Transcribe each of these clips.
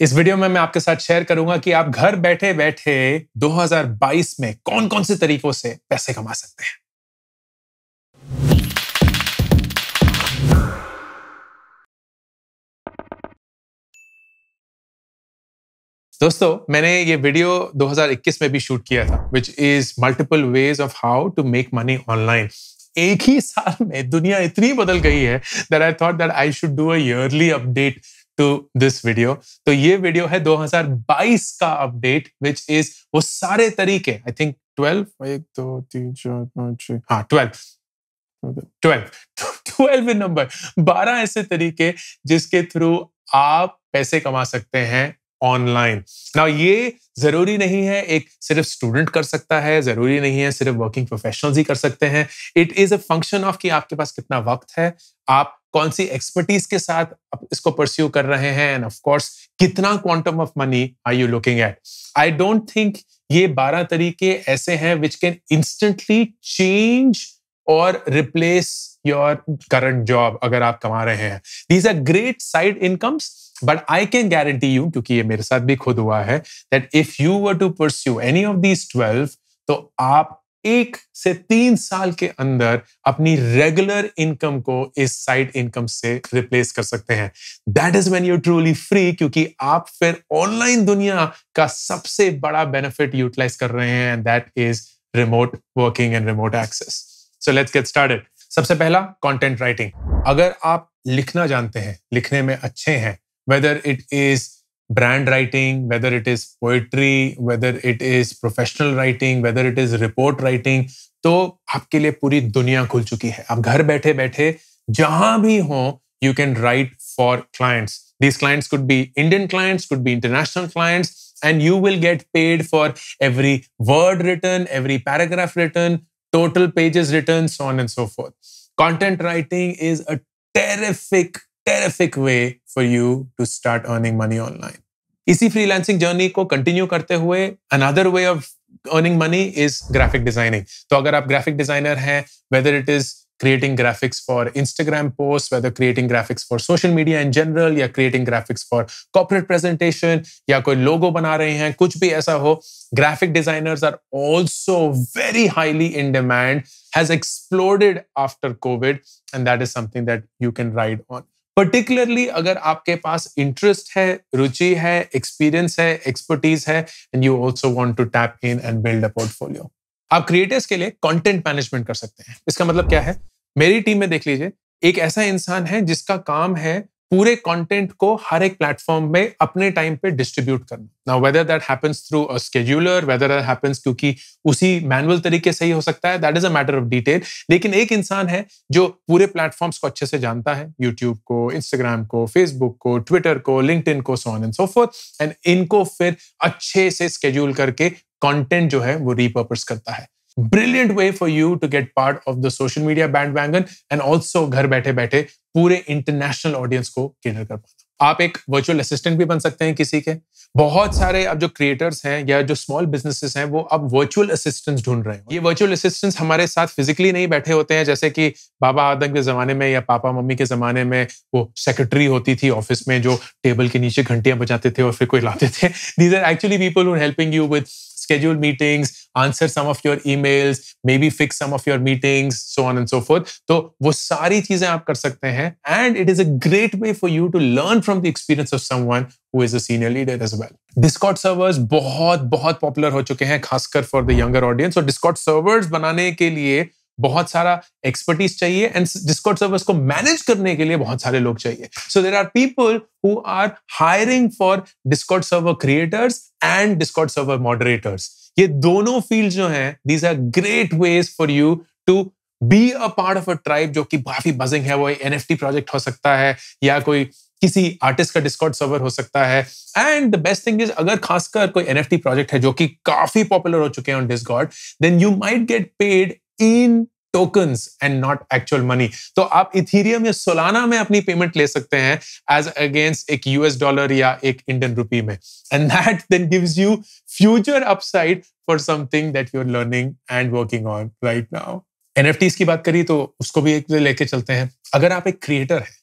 इस वीडियो में मैं आपके साथ शेयर करूंगा कि आप घर बैठे बैठे 2022 में कौन कौन से तरीकों से पैसे कमा सकते हैं दोस्तों मैंने ये वीडियो 2021 में भी शूट किया था which is multiple ways of how to make money online एक ही साल में दुनिया इतनी बदल गई है that I thought that I should do a yearly update to this video तो ये वीडियो है 2022 का अपडेट विच इज वो सारे तरीके आई थिंक ट्वेल्व एक दो तीन चार पाँच छः हाँ ट्वेल्व ट्वेल्व ट्वेल्व नंबर बारह ऐसे तरीके जिसके थ्रू आप पैसे कमा सकते हैं ऑनलाइन नाउ ये जरूरी नहीं है एक सिर्फ स्टूडेंट कर सकता है जरूरी नहीं है सिर्फ वर्किंग प्रोफेशनल्स ही कर सकते हैं it is a function of कि आपके पास कितना वक्त है आप कौन सी एक्सपर्टीज के साथ आप इसको परस्यू कर रहे हैं एंड ऑफ कोर्स कितना quantum of money are you looking at I don't think ये बारह तरीके ऐसे हैं विच कैन इंस्टेंटली चेंज और रिप्लेस योर करंट जॉब अगर आप कमा रहे हैं these are great side incomes but I can guarantee you क्योंकि ये मेरे साथ भी खुद हुआ है that if you were to pursue any of these twelve तो आप एक से तीन साल के अंदर अपनी रेगुलर इनकम को इस साइड इनकम से रिप्लेस कर सकते हैं that is when you truly free क्योंकि आप फिर ऑनलाइन दुनिया का सबसे बड़ा बेनिफिट यूटिलाइज कर रहे हैं and that is remote working and remote access so let's get started सबसे पहला कंटेंट राइटिंग अगर आप लिखना जानते हैं लिखने में अच्छे हैं whether it is brand writing, whether it is poetry, whether it is professional writing, whether it is report writing, तो आपके लिए पूरी दुनिया खुल चुकी है आप घर बैठे बैठे जहां भी हो you can write for clients these clients could be Indian clients could be international clients and you will get paid for every word written, every paragraph written, total pages written, so on and so forth. Content writing is a terrific, terrific way for you to start earning money online. इसी freelancing journey को continue करते हुए another way of earning money is graphic designing तो अगर आप graphic designer हैं whether it is creating graphics for Instagram post whether creating graphics for social media in general या creating graphics for corporate presentation या कोई लोगो बना रहे हैं कुछ भी ऐसा हो graphic designers are also very highly in demand has exploded after COVID and that is something that you can ride on particularly अगर आपके पास इंटरेस्ट है रुचि है एक्सपीरियंस है एक्सपर्टीज है and you also want to tap in and build a portfolio आप creators के लिए content management कर सकते हैं इसका मतलब क्या है मेरी टीम में देख लीजिए एक ऐसा इंसान है जिसका काम है पूरे कंटेंट को हर एक प्लेटफॉर्म में अपने टाइम पे डिस्ट्रीब्यूट करना now whether that happens through a scheduler whether that happens क्योंकि उसी मैनुअल तरीके से ही हो सकता है that is a matter of detail लेकिन एक इंसान है जो पूरे प्लेटफॉर्म्स को अच्छे से जानता है यूट्यूब को इंस्टाग्राम को फेसबुक को ट्विटर को लिंकड को so on and so forth एंड इनको फिर अच्छे से स्केड्यूल करके कॉन्टेंट जो है वो रिपर्पज करता है brilliant way for you to get part of the social media bandwagon and also घर बैठे बैठे पूरे इंटरनेशनल ऑडियंस को केटर कर पाना आप एक वर्चुअल असिस्टेंट भी बन सकते हैं किसी के बहुत सारे अब जो क्रिएटर्स हैं या जो स्मॉल बिजनेसेस हैं वो अब वर्चुअल असिस्टेंट्स ढूंढ रहे हैं ये वर्चुअल असिस्टेंट्स हमारे साथ फिजिकली नहीं बैठे होते हैं जैसे कि बाबा आदम के ज़माने में या पापा मम्मी के ज़माने में वो सेक्रेटरी होती थी ऑफिस में जो टेबल के नीचे घंटियां बजाते थे और फिर कोई लाते थे these are actually people who helping you with schedule meetings, answer some of your emails, maybe fix some of your meetings, so on and so forth. So, वो सारी चीजें आप कर सकते हैं and it is a great way for you to learn from the experience of someone who is a senior leader as well. Discord servers बहुत बहुत popular हो चुके हैं for the younger audience. So Discord servers banane के बहुत सारा expertise चाहिए and Discord servers को मैनेज करने के लिए बहुत सारे लोग चाहिए so there are people who are hiring for Discord server creators and Discord server moderators ये दोनों फील्ड जो हैं these are great ways for you to be a part of a tribe जो कि काफी बजिंग है वो एन एफ टी प्रोजेक्ट हो सकता है या कोई किसी आर्टिस्ट का डिस्कॉर्ड सर्वर हो सकता है and the best thing is अगर खासकर कोई एन एफ टी प्रोजेक्ट है जो कि काफी पॉपुलर हो चुके हैं on Discord then you might get paid in token and not actual money तो आप इथीरियम या सोलाना में अपनी पेमेंट ले सकते हैं एज अगेंस्ट एक यूएस डॉलर या एक इंडियन रुपी में and that then gives you future upside for something that you are learning and working on right now NFTs की बात करी तो उसको भी एक लेके चलते हैं अगर आप एक क्रिएटर है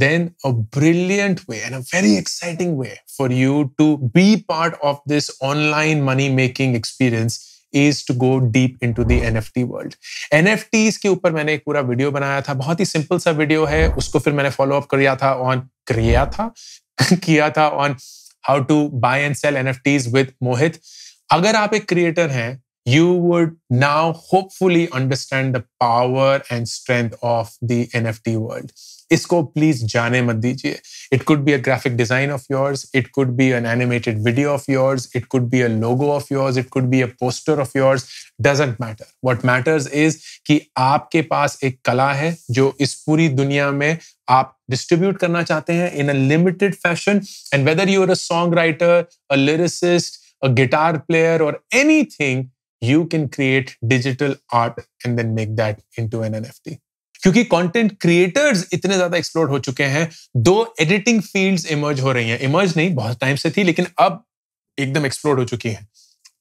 then a brilliant way and a very exciting way for you to be part of this online money making experience is to go deep into the N F T world N F Ts के ऊपर मैंने एक पूरा video बनाया था बहुत ही simple सा video है उसको फिर मैंने फॉलो अप किया था ऑन क्रिया था किया था on how to buy and sell N F Ts with Mohit अगर आप एक क्रिएटर हैं you would now hopefully understand the power and strength of the NFT world. इसको प्लीज जाने मत दीजिए it could be a graphic design of yours it could be an animated video of yours it could be a logo of yours it could be a poster of yours doesn't matter what matters is कि आपके पास एक कला है जो इस पूरी दुनिया में आप डिस्ट्रीब्यूट करना चाहते हैं in a limited fashion and whether you are a song writer a lyricist a guitar player और anything create digital art and then make that into an N F T क्योंकि content creators इतने ज्यादा explore हो चुके हैं दो editing fields emerge हो रही हैं इमर्ज नहीं बहुत टाइम से थी लेकिन अब एकदम एक्सप्लोर हो चुकी है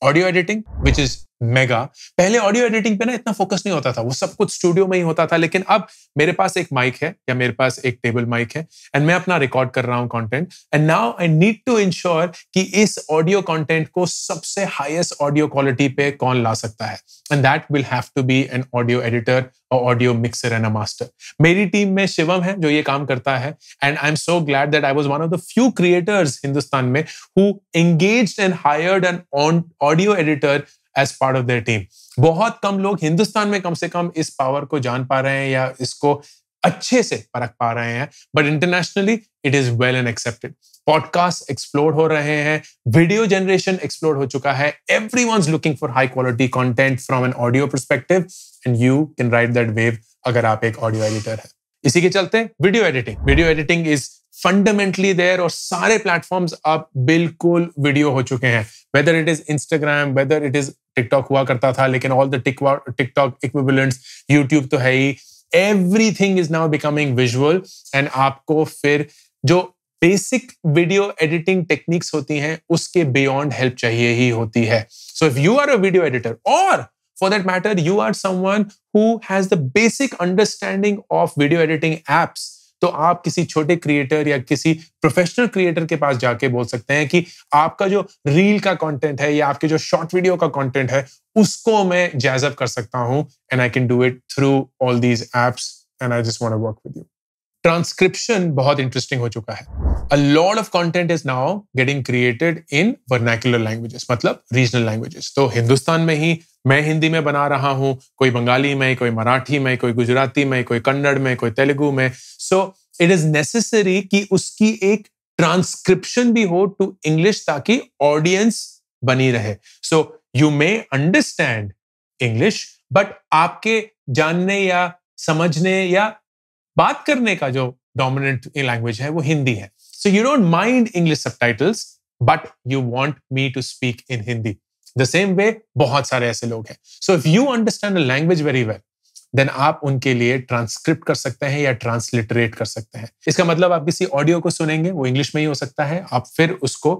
audio editing which is mega पहले ऑडियो एडिटिंग पे ना इतना फोकस नहीं होता था वो सब कुछ स्टूडियो में ही होता था लेकिन अब मेरे पास एक माइक है या मेरे पास एक टेबल माइक है एंड मैं अपना रिकॉर्ड कर रहा हूँ content and now I need to ensure कि इस ऑडियो कंटेंट को सबसे हाईएस्ट ऑडियो क्वालिटी पे कौन ला सकता है and that will have to be an audio editor और audio mixer and a master मेरी टीम में शिवम है जो ये काम करता है and I am so glad that I was one of the few creators Hindustan में who engage and hired an audio editor as part of their team बहुत कम लोग हिंदुस्तान में कम से कम इस पावर को जान पा रहे हैं या इसको अच्छे से परख पा रहे हैं but internationally it is well and accepted podcast explore हो रहे हैं वीडियो जनरेशन एक्सप्लोर हो चुका है everyone looking for high quality content from an audio perspective and you can ride that wave अगर आप एक ऑडियो एडिटर है इसी के चलते video editing video editing is fundamentally there और सारे प्लेटफॉर्म्स अब बिल्कुल वीडियो हो चुके हैं whether it is Instagram whether it is TikTok हुआ करता था लेकिन all the TikTok equivalents YouTube तो है ही everything is now becoming visual and आपको फिर जो बेसिक वीडियो एडिटिंग टेक्निक्स होती हैं उसके बियॉन्ड हेल्प चाहिए ही होती है so if you are a video editor और for that matter you are someone who has the basic understanding of video editing apps तो आप किसी छोटे क्रिएटर या किसी प्रोफेशनल क्रिएटर के पास जाके बोल सकते हैं कि आपका जो रील का कंटेंट है या आपके जो शॉर्ट वीडियो का कंटेंट है उसको मैं जैजअप कर सकता हूं and I can do it through all these apps and I just want to work with you transcription बहुत इंटरेस्टिंग हो चुका है a lot of content is now getting created in vernacular languages मतलब रीजनल लैंग्वेजेस तो हिंदुस्तान में ही मैं हिंदी में बना रहा हूँ कोई बंगाली में कोई मराठी में कोई गुजराती में कोई कन्नड़ में कोई तेलुगु में सो इट इज नेसेसरी कि उसकी एक ट्रांसक्रिप्शन भी हो टू इंग्लिश ताकि ऑडियंस बनी रहे so you may understand English but आपके जानने या समझने या बात करने का जो डोमिनेंट लैंग्वेज है वो हिंदी है so you don't mind English सब but you want me to speak in Hindi the same way बहुत सारे ऐसे लोग हैं so if you understand language very well then आप उनके लिए ट्रांसक्रिप्ट कर सकते हैं या ट्रांसलिटरेट कर सकते हैं इसका मतलब आप किसी ऑडियो को सुनेंगे वो इंग्लिश में ही हो सकता है आप फिर उसको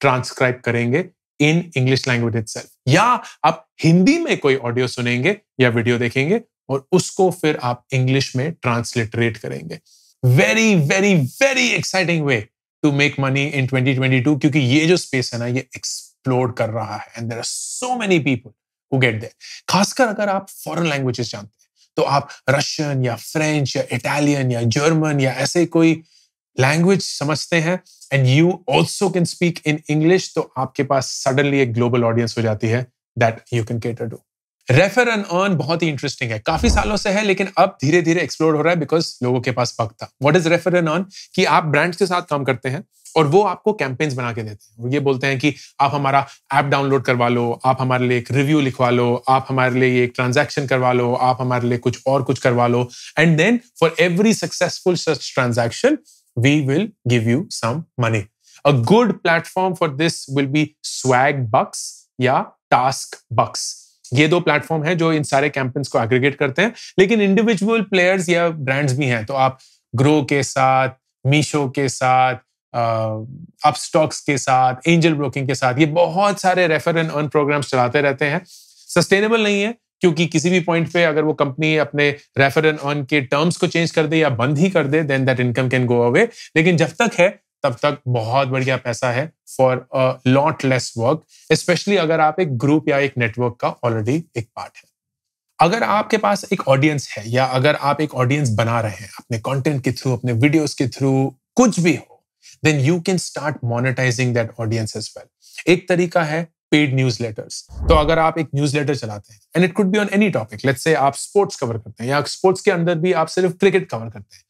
ट्रांसक्राइब करेंगे इन इंग्लिश लैंग्वेज इट या आप हिंदी में कोई ऑडियो सुनेंगे या वीडियो देखेंगे और उसको फिर आप इंग्लिश में ट्रांसलिटरेट करेंगे very very very exciting way to make money in 2022 क्योंकि ये जो स्पेस है ना ये एक्सप्लोर कर रहा है and there are so many people who get there खासकर अगर आप फॉरेन लैंग्वेजेस जानते हैं तो आप रशियन या फ्रेंच या इटालियन या जर्मन या ऐसे कोई लैंग्वेज समझते हैं and you also can speak in English तो आपके पास सडनली एक ग्लोबल ऑडियंस हो जाती है that you can cater to refer and earn बहुत ही इंटरेस्टिंग है काफी सालों से है लेकिन अब धीरे धीरे एक्सप्लोर हो रहा है बिकॉज लोगों के पास वक्त था what is refer and earn कि आप ब्रांड्स के साथ काम करते हैं और वो आपको कैंपेन्स बना के देते हैं और ये बोलते हैं कि आप हमारा ऐप डाउनलोड करवा लो आप हमारे लिए एक रिव्यू लिखवा लो आप हमारे लिए एक ट्रांजैक्शन करवा लो आप हमारे लिए कुछ और कुछ करवा लो and then for every successful such transaction we will give you some money a good platform for this will be Swagbucks या टास्क बक्स ये दो प्लेटफॉर्म है जो इन सारे कैंपेन्स को एग्रीगेट करते हैं लेकिन इंडिविजुअल प्लेयर्स या ब्रांड्स भी हैं तो आप ग्रो के साथ मीशो के साथ अपस्टॉक्स के साथ एंजल ब्रोकिंग के साथ ये बहुत सारे रेफर एंड अर्न प्रोग्राम्स चलाते रहते हैं सस्टेनेबल नहीं है क्योंकि किसी भी पॉइंट पे अगर वो कंपनी अपने रेफर एंड अर्न के टर्म्स को चेंज कर दे या बंद ही कर दे then that income can go away लेकिन जब तक है तब तक बहुत बढ़िया पैसा है for lot less work specially अगर आप एक ग्रुप या एक नेटवर्क का ऑलरेडी एक पार्ट है अगर आपके पास एक ऑडियंस है या अगर आप एक ऑडियंस बना रहे हैं अपने कंटेंट के थ्रू अपने वीडियोस के थ्रू कुछ भी हो then you can start monetising that audience as well एक तरीका है पेड न्यूज लेटर्स तो अगर आप एक न्यूज लेटर चलाते हैं and it could be on any topic let's say आप स्पोर्ट्स कवर करते हैं या स्पोर्ट्स के अंदर भी आप सिर्फ क्रिकेट कवर करते हैं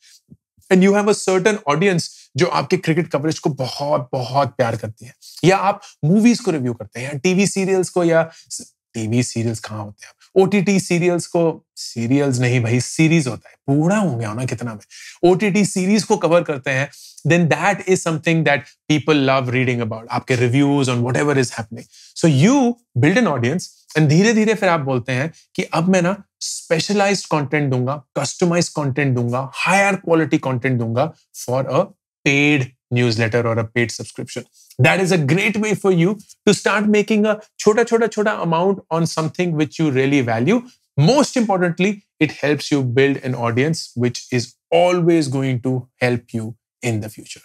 and you have a certain audience जो आपके क्रिकेट कवरेज को बहुत बहुत प्यार करती है या आप मूवीज को रिव्यू करते हैं टीवी सीरियल्स को या टीवी सीरियल्स कहाँ होते हैं ओ सीरियल्स को सीरियल्स नहीं भाई सीरीज होता है पूरा हो गया ना कितना में ओ सीरीज को कवर करते हैं then that is something that people love reading about आपके reviews on whatever is happening so you build an audience and धीरे धीरे फिर आप बोलते हैं कि अब मैं ना स्पेशलाइज्ड कंटेंट दूंगा कस्टमाइज कंटेंट दूंगा हायर क्वालिटी कंटेंट दूंगा for a paid newsletter और a paid subscription that is a great way for you to start making a छोटा छोटा छोटा amount on something which you really value most importantly it helps you build an audience which is always going to help you in the future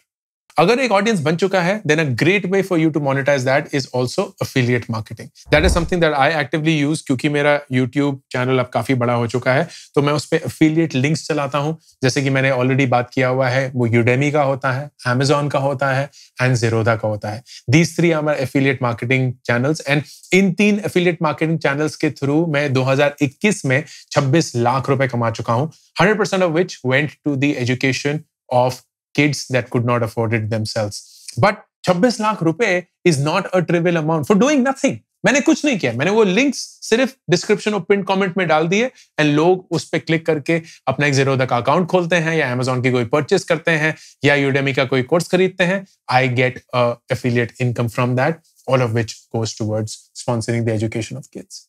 अगर एक audience बन चुका है then a great way for you to monetise that is also affiliate marketing that is something that I actively use क्योंकि मेरा YouTube channel अब काफी बड़ा हो चुका है तो मैं उस पर अफिलियट लिंक्स चलाता हूँ जैसे कि मैंने ऑलरेडी बात किया हुआ है वो यूडेमी का होता है एमेजॉन का होता है एंड जीरोधा का होता है these three are affiliate marketing channels and इन तीन एफिलियट मार्केटिंग चैनल्स के थ्रू मैं 2021 में 26 लाख रुपए कमा चुका हूँ hundred percent of which went to the education of kids that could not afford it themselves. But 26 lakh रुपए is not a trivial amount for doing nothing. मैंने कुछ नहीं किया मैंने वो लिंक्स सिर्फ डिस्क्रिप्शन और प्रिंट कमेंट में डाल दिए एंड लोग उस पर क्लिक करके अपना एक जीरो का अकाउंट खोलते हैं या अमेजोन की कोई परचेस करते हैं या यूडेमी का कोई कोर्स खरीदते हैं I get affiliate income from that all of which goes towards sponsoring the education of kids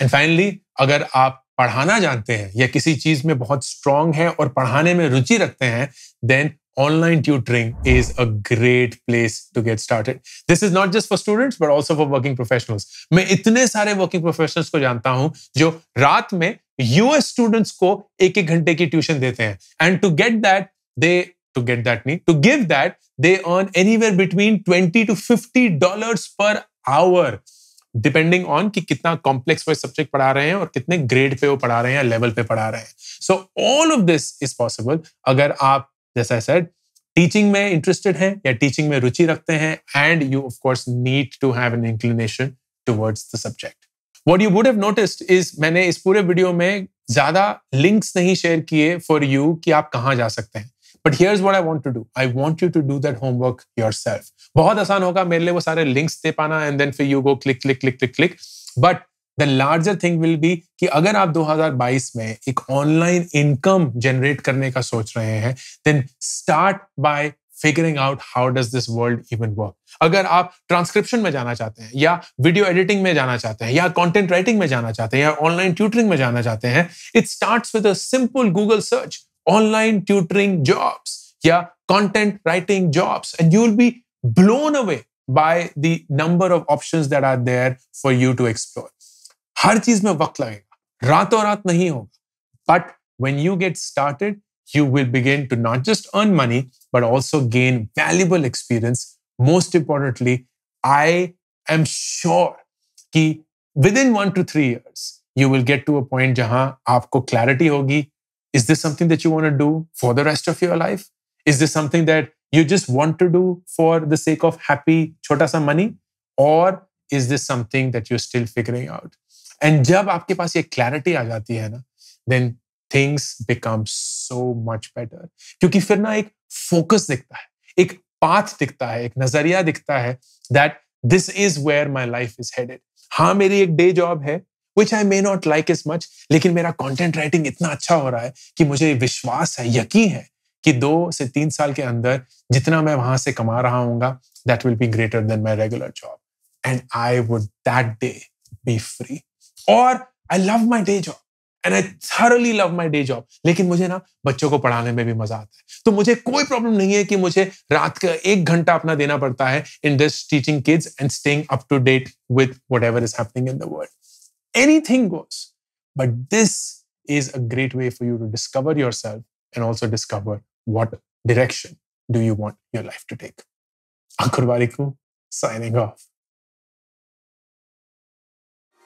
and finally अगर आप पढ़ाना जानते हैं या किसी चीज में बहुत स्ट्रांग है और पढ़ाने में रुचि रखते हैं then online tutoring is a great place to get started. This is not just for students but also for working professionals. मैं इतने सारे working professionals को जानता हूं जो रात में us students को एक एक घंटे की tuition देते हैं and to get that they to get that mean to give that they earn anywhere between 20 to 50 dollars per hour depending on कि कितना कॉम्प्लेक्स वाइज सब्जेक्ट पढ़ा रहे हैं और कितने ग्रेड पे वो पढ़ा रहे हैं या लेवल पे पढ़ा रहे हैं so all of this is possible अगर आप जैसा आई सेड टीचिंग में इंटरेस्टेड हैं या टीचिंग में रुचि रखते हैं and you of course need to have an inclination towards the subject what you would have noticed is मैंने इस पूरे वीडियो में ज्यादा लिंक्स नहीं शेयर किए फॉर यू कि आप कहाँ जा सकते हैं but here's what I want to do I want you to do that homework yourself बहुत आसान होगा मेरे लिए वो सारे लिंक्स दे पाना एंड देन फिर you go click click click click click but the larger thing will be कि अगर आप 2022 में एक ऑनलाइन इनकम जनरेट करने का सोच रहे हैं then start by figuring out how does this world even work अगर आप ट्रांसक्रिप्शन में जाना चाहते हैं या वीडियो एडिटिंग में जाना चाहते हैं या कंटेंट राइटिंग में जाना चाहते हैं या ऑनलाइन ट्यूटरिंग में जाना चाहते हैं it starts with a simple Google search online tutoring jobs या content writing jobs and you will be blown away by the number of option that are there for you to explore हर चीज में वक्त लगेगा रातों रात नहीं होगा but when you get started you will begin to not just earn money but also gain valuable experience most importantly I am sure कि with in one two three years you will get to a point जहां आपको clarity होगी is this something that you want do for the rest of your life is this something that you just want to do for the sake of happy छोटा सा money और is this something that you still figuring out and जब आपके पास ये clarity आ जाती है ना then things become so much better क्योंकि फिर ना एक फोकस दिखता है एक पाथ दिखता है एक नजरिया दिखता है that this is where my life is headed हाँ मेरी एक डे जॉब है which I may not like is much लेकिन मेरा कॉन्टेंट राइटिंग इतना अच्छा हो रहा है कि मुझे विश्वास है यकीन है कि दो से तीन साल के अंदर जितना मैं वहां से कमा रहा हूँ that will be greater than my regular job and I would that day be free और I love my day job and I thoroughly love my day job लेकिन मुझे ना बच्चों को पढ़ाने में भी मजा आता है तो मुझे कोई प्रॉब्लम नहीं है कि मुझे रात का एक घंटा अपना देना पड़ता है in this teaching kids and staying up to date with whatever is happening in the world anything goes but this is a great way for you to discover yourself and also discover what direction do you want your life to take अखुरवारी को signing off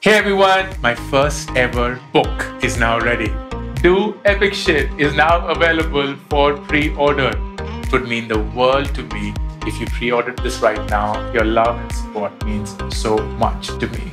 Hey everyone, my first ever book is now ready. Do Epic Shit is now available for pre-order. It would mean the world to me if you pre-ordered this right now. Your love and support means so much to me.